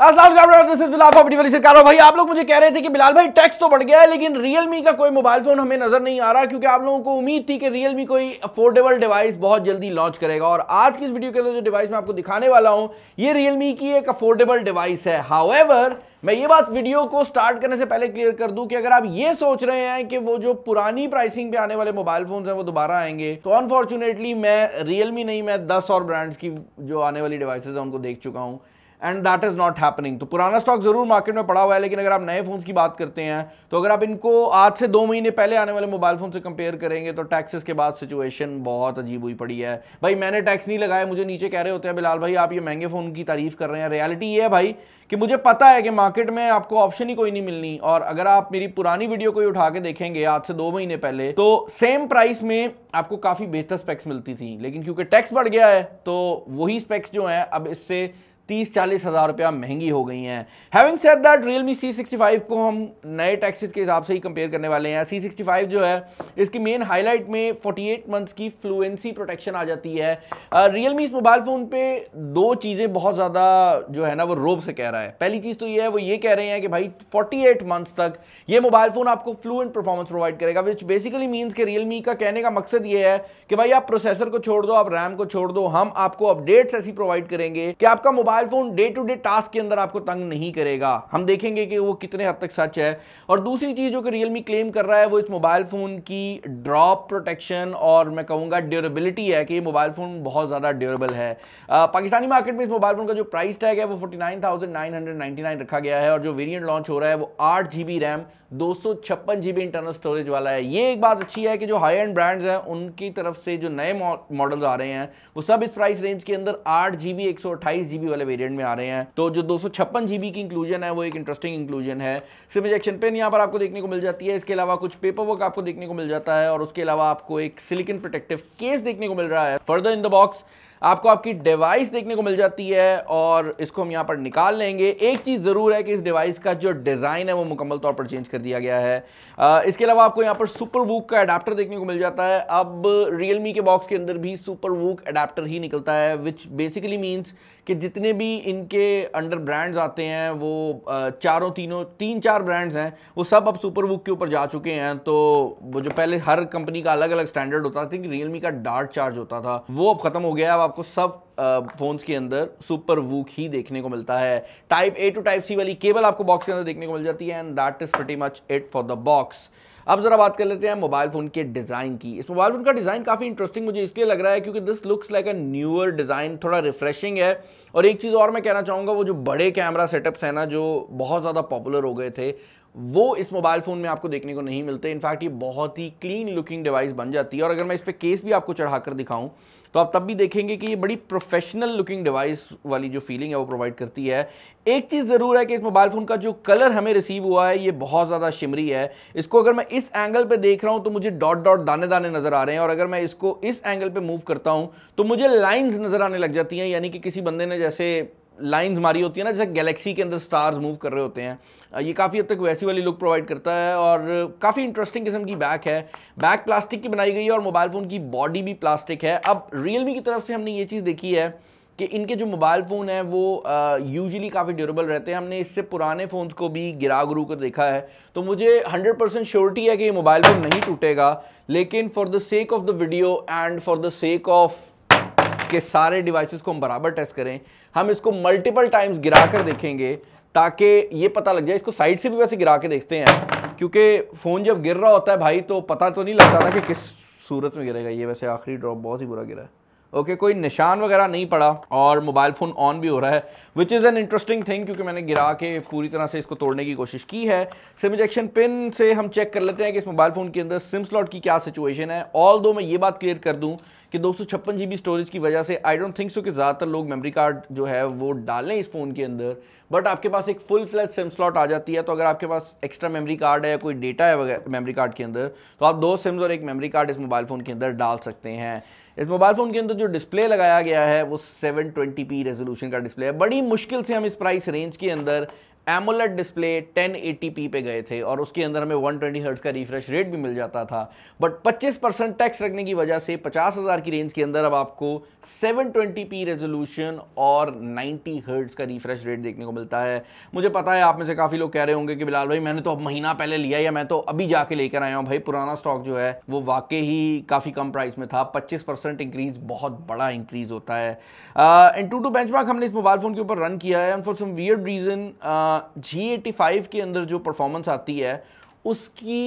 करो भाई आप लोग मुझे कह रहे थे कि बिलाल भाई टैक्स तो बढ़ गया है लेकिन रियलमी का कोई मोबाइल फोन हमें नजर नहीं आ रहा क्योंकि आप लोगों को उम्मीद थी कि रियलमी कोई अफोर्डेबल डिवाइस बहुत जल्दी लॉन्च करेगा और आज की इस वीडियो के अंदर जो डिवाइस मैं आपको दिखाने वाला हूं ये रियलमी की एक अफोर्डेबल डिवाइस है हाउएवर मैं ये बात वीडियो को स्टार्ट करने से पहले क्लियर कर दूं कि अगर आप ये सोच रहे हैं कि वो जो पुरानी प्राइसिंग पे आने वाले मोबाइल फोन हैं वो दोबारा आएंगे तो अनफॉर्चुनेटली मैं रियलमी नहीं मैं 10 और ब्रांड्स की जो आने वाली डिवाइसेज हैं उनको देख चुका हूं and that is not happening तो पुराना स्टॉक जरूर मार्केट में पड़ा हुआ है लेकिन अगर आप नए फोन की बात करते हैं तो अगर आप इनको आज से दो महीने पहले आने वाले मोबाइल फोन से कंपेयर करेंगे तो टैक्सेस के बाद सिचुएशन बहुत अजीब हुई पड़ी है भाई मैंने टैक्स नहीं लगाया मुझे नीचे कह रहे होते हैं बिलाल भाई आप ये महंगे फोन की तारीफ कर रहे हैं रियलिटी ये है भाई कि मुझे पता है कि मार्केट में आपको ऑप्शन ही कोई नहीं मिलनी और अगर आप मेरी पुरानी वीडियो कोई उठा के देखेंगे आज से दो महीने पहले तो सेम प्राइस में आपको काफी बेहतर स्पेक्स मिलती थी लेकिन क्योंकि टैक्स बढ़ गया है तो वही स्पेक्स जो है अब इससे तीस चालीस हज़ार रुपया महंगी हो गई हैं having said that Realme C sixty five को हम नए टैक्सेस के हिसाब से ही कंपेयर करने वाले हैं सी सिक्सटी फाइव जो है इसकी मेन हाईलाइट में फोर्टी एट मंथ्स की फ्लुएंसी प्रोटेक्शन आ जाती है रियलमी uh, इस मोबाइल फ़ोन पे दो चीज़ें बहुत ज़्यादा जो है ना वो रोब से कह रहा है पहली चीज़ तो ये है वो ये कह रहे हैं कि भाई फोर्टी एट मंथ्स तक ये मोबाइल फ़ोन आपको फ्लुएंट परफॉर्मेंस प्रोवाइड करेगा विच बेसिकली मीन्स के रियलमी का कहने का मकसद ये है कि भाई आप प्रोसेसर को छोड़ दो आप रैम को छोड़ दो हम आपको अपडेट्स ऐसी प्रोवाइड करेंगे कि आपका mobile mobile phone day to day task के अंदर आपको तंग नहीं करेगा हम देखेंगे कि वो कितने हद तक सच है और दूसरी चीज जो कि रियलमी क्लेम कर रहा है वो इस मोबाइल फोन की ड्रॉप प्रोटेक्शन और मैं कहूँगा ड्यूरेबिलिटी है कि मोबाइल फोन बहुत ज़्यादा ड्यूरेबल है आ, पाकिस्तानी मार्केट में इस मोबाइल फोन का जो प्राइस टैग है वो फोर्टी रखा गया है और जो वेरियंट लॉन्च हो रहा है वो आठ रैम दो इंटरनल स्टोरेज वाला है ये एक बात अच्छी है कि जो हाई एंड ब्रांड्स है उनकी तरफ से जो नए मॉडल आ रहे हैं वो सब इस प्राइस रेंज के अंदर आठ जी जीबी वाले वेरिएंट में आ रहे हैं तो जो दो जीबी की इंक्लूजन है वो एक इंटरेस्टिंग इंक्लूजन है सिमेज एक्शन पेन यहाँ पर आपको देखने को मिल जाती है इसके अलावा कुछ पेपर वर्क आपको देखने को मिल जाता है और उसके अलावा आपको एक सिलिकन प्रोटेक्टिव केस देखने को मिल रहा है फर्दर इन द बॉक्स आपको आपकी डिवाइस देखने को मिल जाती है और इसको हम यहाँ पर निकाल लेंगे एक चीज़ ज़रूर है कि इस डिवाइस का जो डिज़ाइन है वो मुकम्मल तौर पर चेंज कर दिया गया है इसके अलावा आपको यहाँ पर सुपर वूक का अडाप्टर देखने को मिल जाता है अब रियलमी के बॉक्स के अंदर भी सुपर वूक अडाप्टर ही निकलता है विच बेसिकली मीन्स कि जितने भी इनके अंडर ब्रांड्स आते हैं वो चारों तीनों तीन चार ब्रांड्स हैं वो सब अब सुपर वूक के ऊपर जा चुके हैं तो वो जो पहले हर कंपनी का अलग अलग स्टैंडर्ड होता था कि रियलमी का डार्ट चार्ज होता था वो अब खत्म हो गया अब आप आपको सब फ़ोन्स के अंदर सुपर वूक ही देखने को मिलता है type A to type C वाली केबल आपको बॉक्स के अंदर देखने को मिल जाती है and that is pretty much it for the box अब जरा बात कर लेते हैं मोबाइल फोन के डिजाइन की इस मोबाइल फोन का डिजाइन काफी इंटरेस्टिंग मुझे इसलिए लग रहा है क्योंकि this looks like a newer design थोड़ा रिफ्रेशिंग है और एक चीज और मैं कहना चाहूंगा वो जो बड़े कैमरा सेटअप्स है ना जो बहुत ज्यादा पॉपुलर हो गए थे वो इस मोबाइल फ़ोन में आपको देखने को नहीं मिलते इनफैक्ट ये बहुत ही क्लीन लुकिंग डिवाइस बन जाती है और अगर मैं इस पर केस भी आपको चढ़ाकर दिखाऊं तो आप तब भी देखेंगे कि ये बड़ी प्रोफेशनल लुकिंग डिवाइस वाली जो फीलिंग है वो प्रोवाइड करती है एक चीज़ ज़रूर है कि इस मोबाइल फ़ोन का जो कलर हमें रिसीव हुआ है ये बहुत ज़्यादा शिमरी है इसको अगर मैं इस एंगल पे देख रहा हूँ तो मुझे डॉट डॉट दाने दाने नज़र आ रहे हैं और अगर मैं इसको इस एंगल पे मूव करता हूँ तो मुझे लाइंस नज़र आने लग जाती हैं यानी कि किसी बंदे ने जैसे लाइंस मारी होती है ना जैसे गैलेक्सी के अंदर स्टार्स मूव कर रहे होते हैं ये काफ़ी हद तक वैसी वाली लुक प्रोवाइड करता है और काफ़ी इंटरेस्टिंग किस्म की बैक है बैक प्लास्टिक की बनाई गई है और मोबाइल फ़ोन की बॉडी भी प्लास्टिक है अब रियलमी की तरफ से हमने ये चीज़ देखी है कि इनके जो मोबाइल फ़ोन हैं वो यूजली काफ़ी ड्यूरेबल रहते हैं हमने इससे पुराने फ़ोन्स को भी गिरा गुरू कर देखा है तो मुझे 100 परसेंट श्योरिटी है कि ये मोबाइल फ़ोन नहीं टूटेगा लेकिन for the sake of the video and for the sake of के सारे डिवाइसेस को हम बराबर टेस्ट करें हम इसको मल्टीपल टाइम्स गिरा कर देखेंगे ताकि ये पता लग जाए इसको साइड से भी वैसे गिरा के देखते हैं क्योंकि फ़ोन जब गिर रहा होता है भाई तो पता तो नहीं लगता ना कि किस सूरत में गिरेगा ये वैसे आखिरी ड्रॉप बहुत ही बुरा गिरा है ओके okay, कोई निशान वगैरह नहीं पड़ा और मोबाइल फ़ोन ऑन भी हो रहा है which is an interesting thing क्योंकि मैंने गिरा के पूरी तरह से इसको तोड़ने की कोशिश की है सिम इजेक्शन पिन से हम चेक कर लेते हैं कि इस मोबाइल फ़ोन के अंदर सिम स्लॉट की क्या सिचुएशन है ऑल दो मैं ये बात क्लियर कर दूँ कि दो सौ स्टोरेज की वजह से आई डोंट थिंक सो कि ज़्यादातर लोग मेमरी कार्ड जो है वो डालें इस फ़ोन के अंदर बट आपके पास एक फुल फ्लैट सिम स्लॉट आ जाती है तो अगर आपके पास एक्स्ट्रा मेमोरी कार्ड है या कोई डेटा है मेमोरी कार्ड के अंदर तो आप दो सिम्स और एक मेमोरी कार्ड इस मोबाइल फ़ोन के अंदर डाल सकते हैं इस मोबाइल फ़ोन के अंदर जो डिस्प्ले लगाया गया है वो 720p रेजोल्यूशन का डिस्प्ले है बड़ी मुश्किल से हम इस प्राइस रेंज के अंदर एमोलेट डिस्प्ले 1080p पे गए थे और उसके अंदर हमें 120 ट्वेंटी का रिफ्रेश रेट भी मिल जाता था बट 25 परसेंट टैक्स रखने की वजह से 50,000 की रेंज के अंदर अब आपको 720p रेजोल्यूशन और 90 हर्ट्स का रिफ्रेश रेट देखने को मिलता है मुझे पता है आप में से काफ़ी लोग कह रहे होंगे कि बिलाल भाई मैंने तो अब महीना पहले लिया या मैं तो अभी जाके लेकर आया हूँ भाई पुराना स्टॉक जो है वो वाकई ही काफ़ी कम प्राइस में था पच्चीस इंक्रीज बहुत बड़ा इंक्रीज होता है एंड टू टू बेंच हमने इस मोबाइल फ़ोन के ऊपर रन किया है and for some weird reason G eighty five के अंदर जो परफॉर्मेंस आती है उसकी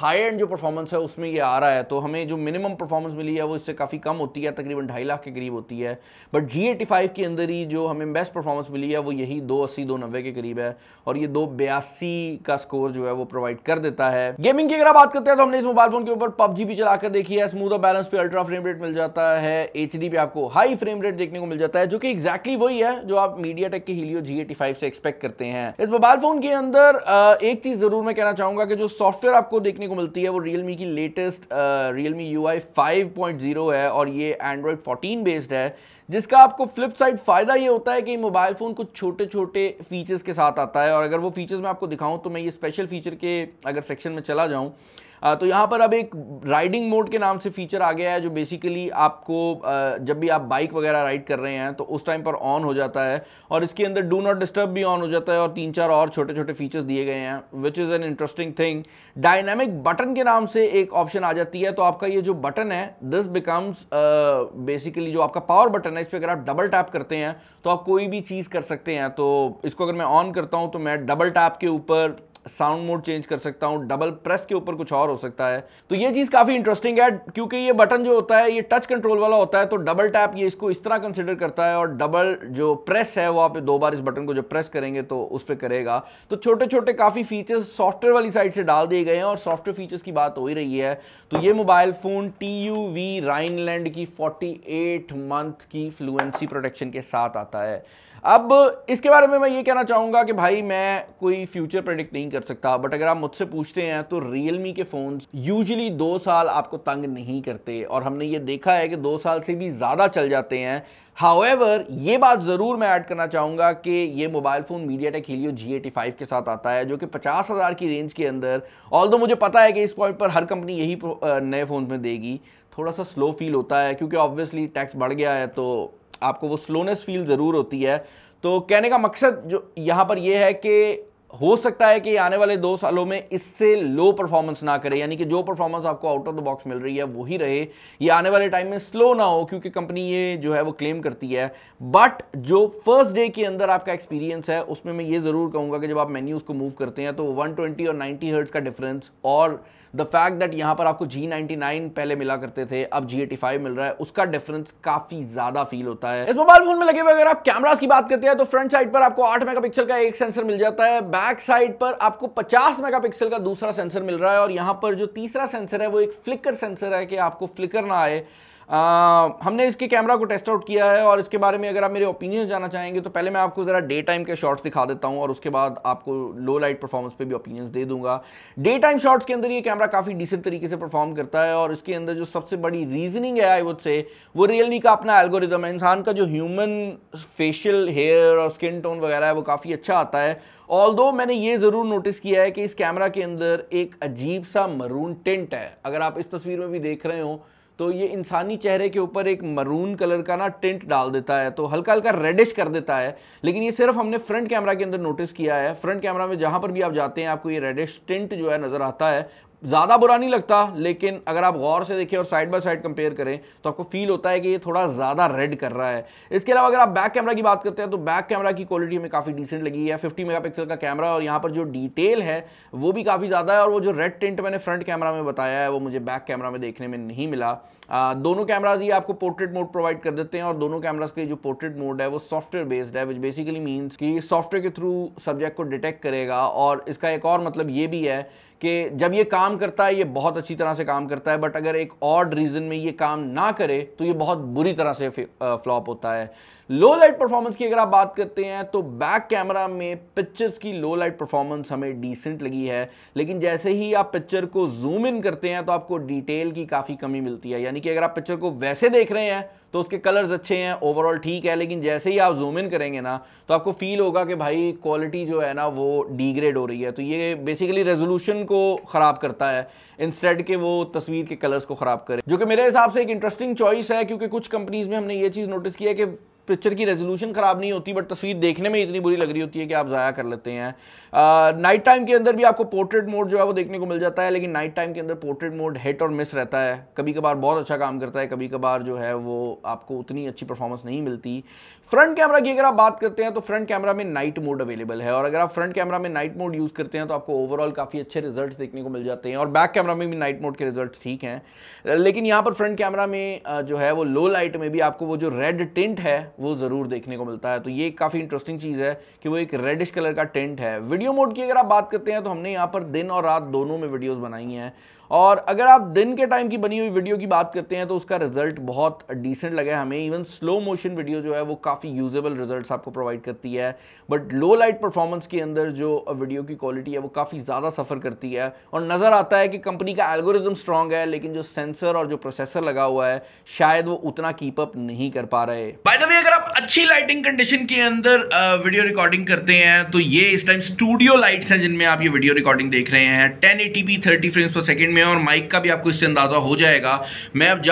हाई एंड जो परफॉर्मेंस है उसमें ये आ रहा है तो हमें जो मिनिमम परफॉर्मेंस मिली है वो इससे काफ़ी कम होती है तकरीबन ढाई लाख के करीब होती है बट जी एटी फाइव के अंदर ही जो हमें बेस्ट परफॉर्मेंस मिली है वो यही दो अस्सी दो नब्बे के करीब है और ये दो बयासी का स्कोर जो है वो प्रोवाइड कर देता है गेमिंग की अगर आप बात करते हैं तो हमने इस मोबाइल फोन के ऊपर पबजी भी चलाकर देखी है स्मूथ और बैलेंस पर अल्ट्रा फ्रेम रेट मिल जाता है एच पे आपको हाई फ्रेम रेट देखने को मिल जाता है जो कि एक्जैक्टली वही है जो आप मीडिया टेक के हीलियो जी से एक्सपेक्ट करते हैं इस मोबाइल फोन के अंदर एक चीज जरूर मैं कहना चाहूँगा चाहूंगा कि जो सॉफ्टवेयर आपको देखने को मिलती है वो रियलमी की लेटेस्ट रियलमी यू आई है और ये एंड्रॉयड 14 बेस्ड है जिसका आपको फ्लिप साइड फ़ायदा ये होता है कि मोबाइल फ़ोन कुछ छोटे छोटे फीचर्स के साथ आता है और अगर वो फीचर्स मैं आपको दिखाऊं तो मैं ये स्पेशल फीचर के अगर सेक्शन में चला जाऊं तो यहाँ पर अब एक राइडिंग मोड के नाम से फीचर आ गया है जो बेसिकली आपको जब भी आप बाइक वगैरह राइड कर रहे हैं तो उस टाइम पर ऑन हो जाता है और इसके अंदर डू नॉट डिस्टर्ब भी ऑन हो जाता है और तीन चार और छोटे छोटे फीचर्स दिए गए हैं which is an interesting thing dynamic button के नाम से एक ऑप्शन आ जाती है तो आपका ये जो बटन है दिस बिकम्स बेसिकली जो आपका पावर बटन है इस पर अगर आप डबल टैप करते हैं तो आप कोई भी चीज़ कर सकते हैं तो इसको अगर मैं ऑन करता हूँ तो मैं डबल टैप के ऊपर साउंड मोड चेंज कर सकता हूँ डबल प्रेस के ऊपर कुछ और हो सकता है तो ये चीज़ काफ़ी इंटरेस्टिंग है क्योंकि ये बटन जो होता है ये टच कंट्रोल वाला होता है तो डबल टैप ये इसको इस तरह कंसिडर करता है और डबल जो प्रेस है वो आप दो बार इस बटन को जो प्रेस करेंगे तो उस पर करेगा तो छोटे छोटे काफ़ी फीचर्स सॉफ्टवेयर वाली साइड से डाल दिए गए हैं और सॉफ्टवेयर फीचर्स की बात हो ही रही है तो ये mobile phone T U V Rheinland की एट मंथ की फ्लुएंसी प्रोटेक्शन के साथ आता है अब इसके बारे में मैं ये कहना चाहूँगा कि भाई मैं कोई फ्यूचर प्रेडिक्ट नहीं नहीं कर सकता बट अगर आप मुझसे पूछते हैं तो रियलमी के फ़ोन यूजली दो साल आपको तंग नहीं करते और हमने ये देखा है कि दो साल से भी ज़्यादा चल जाते हैं हाउएवर ये बात ज़रूर मैं ऐड करना चाहूँगा कि ये mobile phone MediaTek Helio G eighty five के साथ आता है जो कि पचास हज़ार की रेंज के अंदर ऑल दो मुझे पता है कि इस पॉइंट पर हर कंपनी यही नए फ़ोन में देगी थोड़ा सा स्लो फील होता है क्योंकि ऑब्वियसली टैक्स बढ़ गया है तो आपको वो स्लोनेस फील ज़रूर होती है तो कहने का मकसद जो यहाँ पर यह है कि हो सकता है कि आने वाले दो सालों में इससे लो परफॉर्मेंस ना करे यानी कि जो परफॉर्मेंस आपको आउट ऑफ द बॉक्स मिल रही है वही रहे ये आने वाले टाइम में स्लो ना हो क्योंकि कंपनी ये जो है वो क्लेम करती है बट जो फर्स्ट डे के अंदर आपका एक्सपीरियंस है उसमें मैं ये ज़रूर कहूंगा कि जब आप मेन्यूज़ को मूव करते हैं तो वन और नाइनटी हर्ट्स का डिफरेंस और द फैक्ट दैट यहाँ पर आपको जी पहले मिला करते थे अब जी मिल रहा है उसका डिफरेंस काफ़ी ज़्यादा फील होता है इस मोबाइल फोन में लगे हुए अगर आप कैमराज की बात करते हैं तो फ्रंट साइड पर आपको आठ मेगा का एक सेंसर मिल जाता है बैक साइड पर आपको 50 मेगापिक्सल का दूसरा सेंसर मिल रहा है और यहां पर जो तीसरा सेंसर है वो एक फ्लिकर सेंसर है कि आपको फ्लिकर ना आए आ, हमने इसके कैमरा को टेस्ट आउट किया है और इसके बारे में अगर आप मेरे ओपिनियन जाना चाहेंगे तो पहले मैं आपको ज़रा डे टाइम के शॉट्स दिखा देता हूँ और उसके बाद आपको लो लाइट परफॉर्मेंस पे भी ओपिनियंस दे दूंगा डे टाइम शॉट्स के अंदर ये कैमरा काफ़ी डिसेंट तरीके से परफॉर्म करता है और इसके अंदर जो सबसे बड़ी रीजनिंग है आई वुड से वो रियलमी का अपना एल्गोरिदम है इंसान का जो ह्यूमन फेशियल हेयर और स्किन टोन वगैरह है वो काफ़ी अच्छा आता है ऑल मैंने ये ज़रूर नोटिस किया है कि इस कैमरा के अंदर एक अजीब सा मरून टेंट है अगर आप इस तस्वीर में भी देख रहे हो तो ये इंसानी चेहरे के ऊपर एक मरून कलर का ना टेंट डाल देता है तो हल्का हल्का रेडिश कर देता है लेकिन ये सिर्फ हमने फ्रंट कैमरा के अंदर नोटिस किया है फ्रंट कैमरा में जहां पर भी आप जाते हैं आपको ये रेडिश टेंट जो है नज़र आता है ज़्यादा बुरा नहीं लगता लेकिन अगर आप गौर से देखें और साइड बाय साइड कंपेयर करें तो आपको फील होता है कि ये थोड़ा ज़्यादा रेड कर रहा है इसके अलावा अगर आप बैक कैमरा की बात करते हैं तो बैक कैमरा की क्वालिटी हमें काफ़ी डिसेंट लगी है 50 मेगापिक्सल का कैमरा और यहाँ पर जो डिटेल है वो भी काफ़ी ज़्यादा है और वो जो रेड टेंट मैंने फ्रंट कैमरा में बताया है वो मुझे बैक कैमरा में देखने में नहीं मिला आ, दोनों कैमराज ये आपको पोर्ट्रेट मोड प्रोवाइड कर देते हैं और दोनों कैमराज के जो पोर्ट्रेट मोड है वो सॉफ्टवेयर बेस्ड है विच बेसिकली मीन्स कि सॉफ्टवेयर के थ्रू सब्जेक्ट को डिटेक्ट करेगा और इसका एक और मतलब ये भी है कि जब ये काम काम करता है ये बहुत अच्छी तरह से काम करता है बट अगर एक ऑड रीज़न में ये काम ना करे तो ये बहुत बुरी तरह से फ्लॉप होता है लो लाइट परफॉर्मेंस की अगर आप बात करते हैं तो बैक कैमरा में पिक्चर्स की लो लाइट परफॉर्मेंस हमें डिसेंट लगी है लेकिन जैसे ही आप पिक्चर को जूम इन करते हैं तो आपको डिटेल की काफ़ी कमी मिलती है यानी कि अगर आप पिक्चर को वैसे देख रहे हैं तो उसके कलर्स अच्छे हैं ओवरऑल ठीक है लेकिन जैसे ही आप जूम इन करेंगे ना तो आपको फील होगा कि भाई क्वालिटी जो है ना वो डिग्रेड हो रही है तो ये बेसिकली रेजोल्यूशन को ख़राब करता है इंस्टेड के वो तस्वीर के कलर्स को ख़राब करे जो कि मेरे हिसाब से एक इंटरेस्टिंग चॉइस है क्योंकि कुछ कंपनीज में हमने ये चीज़ नोटिस की है कि पिक्चर की रेजोल्यूशन ख़राब नहीं होती बट तस्वीर देखने में इतनी बुरी लग रही होती है कि आप ज़ाया कर लेते हैं नाइट टाइम के अंदर भी आपको पोर्ट्रेट मोड जो है वो देखने को मिल जाता है लेकिन नाइट टाइम के अंदर पोर्ट्रेट मोड हिट और मिस रहता है कभी कभार बहुत अच्छा काम करता है कभी कभार जो है वो आपको उतनी अच्छी परफॉर्मेंस नहीं मिलती फ्रंट कैमरा की अगर आप बात करते हैं तो फ्रंट कैमरा में नाइट मोड अवेलेबल है और अगर आप फ्रंट कैमरा में नाइट मोड यूज़ करते हैं तो आपको ओवरऑल काफ़ी अच्छे रिजल्ट देखने को मिल जाते हैं और बैक कैमरा में भी नाइट मोड के रिजल्ट ठीक हैं लेकिन यहाँ पर फ्रंट कैमरा में जो है वो लो लाइट में भी आपको वो जो रेड टिंट है वो ज़रूर देखने को मिलता है तो ये काफ़ी इंटरेस्टिंग चीज़ है कि वो एक रेडिश कलर का टेंट है वीडियो मोड की अगर आप बात करते हैं तो हमने यहाँ पर दिन और रात दोनों में वीडियोज़ बनाई हैं और अगर आप दिन के टाइम की बनी हुई वीडियो की बात करते हैं तो उसका रिजल्ट बहुत डिसेंट लगा हमें इवन स्लो मोशन वीडियो जो है वो काफ़ी यूजेबल रिजल्ट्स आपको प्रोवाइड करती है बट लो लाइट परफॉर्मेंस के अंदर जो वीडियो uh, की क्वालिटी है वो काफ़ी ज़्यादा सफ़र करती है और नज़र आता है कि कंपनी का एल्गोरिदम स्ट्रॉन्ग है लेकिन जो सेंसर और जो प्रोसेसर लगा हुआ है शायद वो उतना कीपअप नहीं कर पा रहे द वे अगर अच्छी लाइटिंग कंडीशन के अंदर वीडियो रिकॉर्डिंग करते हैं तो ये इस टाइम स्टूडियो लाइट्स हैं जिनमें आप ये वीडियो रिकॉर्डिंग देख रहे हैं P thirty frames per second में और माइक का भी आपको इससे अंदाज़ा हो जाएगा मैं अब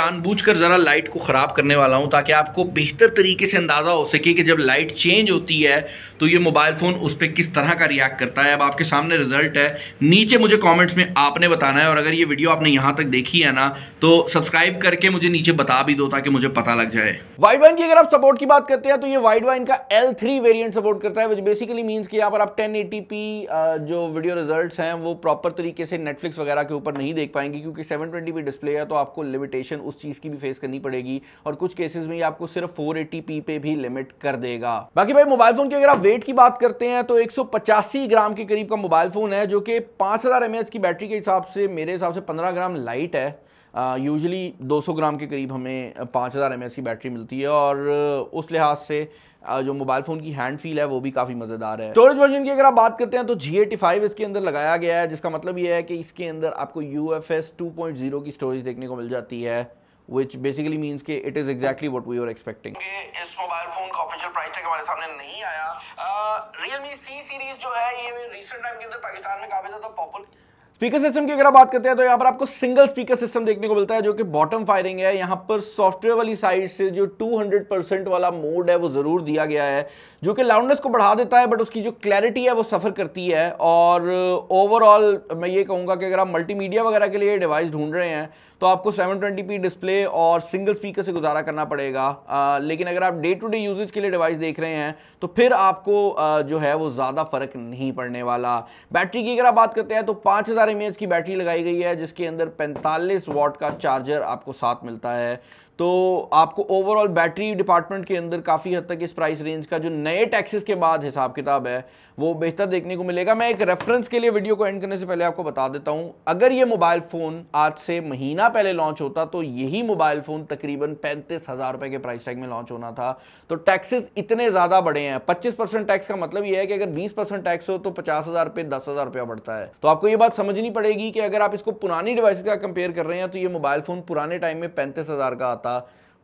कर ज़रा लाइट को ख़राब करने वाला हूँ ताकि आपको बेहतर तरीके से अंदाज़ा हो सके कि जब लाइट चेंज होती है तो ये मोबाइल फ़ोन उस पर किस तरह का रिएक्ट करता है अब आपके सामने रिजल्ट है नीचे मुझे कॉमेंट्स में आपने बताना है और अगर ये वीडियो आपने यहाँ तक देखी है ना तो सब्सक्राइब करके मुझे नीचे बता भी दो ताकि मुझे पता लग जाए वाइट की अगर आप सपोर्ट की बात करते हैं तो ये वाइड वाइन का L3 वेरिएंट सपोर्ट करता है विच बेसिकली मींस कि यहाँ पर आप 1080p जो वीडियो रिजल्ट्स हैं वो प्रॉपर तरीके से नेटफ्लिक्स वगैरह के ऊपर नहीं देख पाएंगे क्योंकि 720p डिस्प्ले है तो आपको लिमिटेशन उस चीज़ की भी फेस करनी पड़ेगी और कुछ केसेज में ये आपको सिर्फ फोर पे भी लिमिट कर देगा बाकी भाई मोबाइल फोन की अगर आप वेट की बात करते हैं तो एक ग्राम के करीब का मोबाइल फोन है जो कि पाँच हज़ार की बैटरी के हिसाब से मेरे हिसाब से पंद्रह ग्राम लाइट है यूजली 200 ग्राम के करीब हमें 5000 हज़ार एम की बैटरी मिलती है और उस लिहाज से जो मोबाइल फ़ोन की हैंड फील है वो भी काफ़ी मज़ेदार है स्टोरेज वर्जन की अगर आप बात करते हैं तो जी एटी फाइव इसके अंदर लगाया गया है जिसका मतलब ये है कि इसके अंदर आपको U F S two point zero की स्टोरेज देखने को मिल जाती है which basically means के it is exactly what we were expecting. इस मोबाइल फोन का ऑफिशियल प्राइस टैग हमारे सामने नहीं आया। Realme C सीरीज जो है ये रिसेंट टाइम के अंदर पाकिस्तान में काफी ज्यादा पॉपुलर स्पीकर सिस्टम की अगर आप बात करते हैं तो यहाँ पर आपको सिंगल स्पीकर सिस्टम देखने को मिलता है जो कि बॉटम फायरिंग है यहाँ पर सॉफ्टवेयर वाली साइड से जो 200 परसेंट वाला मोड है वो ज़रूर दिया गया है जो कि लाउडनेस को बढ़ा देता है बट उसकी जो क्लैरिटी है वो सफ़र करती है और ओवरऑल मैं ये कहूँगा कि अगर आप मल्टीमीडिया वगैरह के लिए डिवाइस ढूंढ रहे हैं तो आपको 720p डिस्प्ले और सिंगल स्पीकर से गुजारा करना पड़ेगा आ, लेकिन अगर आप डे टू डे यूजेज के लिए डिवाइस देख रहे हैं तो फिर आपको आ, जो है वो ज़्यादा फ़र्क नहीं पड़ने वाला बैटरी की अगर आप बात करते हैं तो पांच हज़ार की बैटरी लगाई गई है जिसके अंदर पैंतालीस वॉट का चार्जर आपको साथ मिलता है तो आपको ओवरऑल बैटरी डिपार्टमेंट के अंदर काफ़ी हद तक इस प्राइस रेंज का जो नए टैक्सेस के बाद हिसाब किताब है वो बेहतर देखने को मिलेगा मैं एक रेफरेंस के लिए वीडियो को एंड करने से पहले आपको बता देता हूं अगर ये मोबाइल फ़ोन आज से महीना पहले लॉन्च होता तो यही मोबाइल फ़ोन तकरीबन पैंतीस हज़ार के प्राइस टैग में लॉन्च होना था तो टैक्सेस इतने ज़्यादा बढ़े हैं पच्चीस परसेंट टैक्स का मतलब यह है कि अगर बीस परसेंट टैक्स हो तो पचास हज़ार रुपये दस हज़ार रुपया बढ़ता है तो आपको ये बात समझनी पड़ेगी कि अगर आप इसको पुरानी डिवाइस का कंपेयर कर रहे हैं तो ये मोबाइल फ़ोन पुराने टाइम में पैंतीस हज़ार का आता था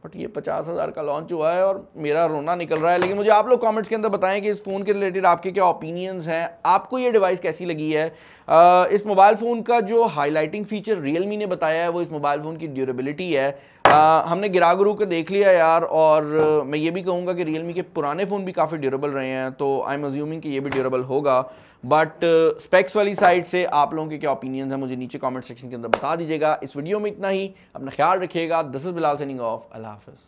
बट ये पचास हज़ार का लॉन्च हुआ है और मेरा रोना निकल रहा है लेकिन मुझे आप लोग कमेंट्स के अंदर बताएं कि इस फ़ोन के रिलेटेड आपके क्या ओपिनियंस हैं आपको ये डिवाइस कैसी लगी है आ, इस मोबाइल फ़ोन का जो हाईलाइटिंग फीचर रियलमी ने बताया है वो इस मोबाइल फ़ोन की ड्यूरेबिलिटी है हाँ। आ, हमने गुरु को देख लिया यार और मैं ये भी कहूँगा कि रियलमी के पुराने फ़ोन भी काफ़ी ड्यूरेबल रहे हैं तो आई एम अज्यूमिंग कि ये भी ड्यूरेबल होगा बट स्पेक्स वाली साइड से आप लोगों के क्या ओपिनियंस हैं मुझे नीचे कमेंट सेक्शन के अंदर बता दीजिएगा इस वीडियो में इतना ही अपना ख्याल रखिएगा दिस इज बिलाल से ऑफ अल्लाह हाफ़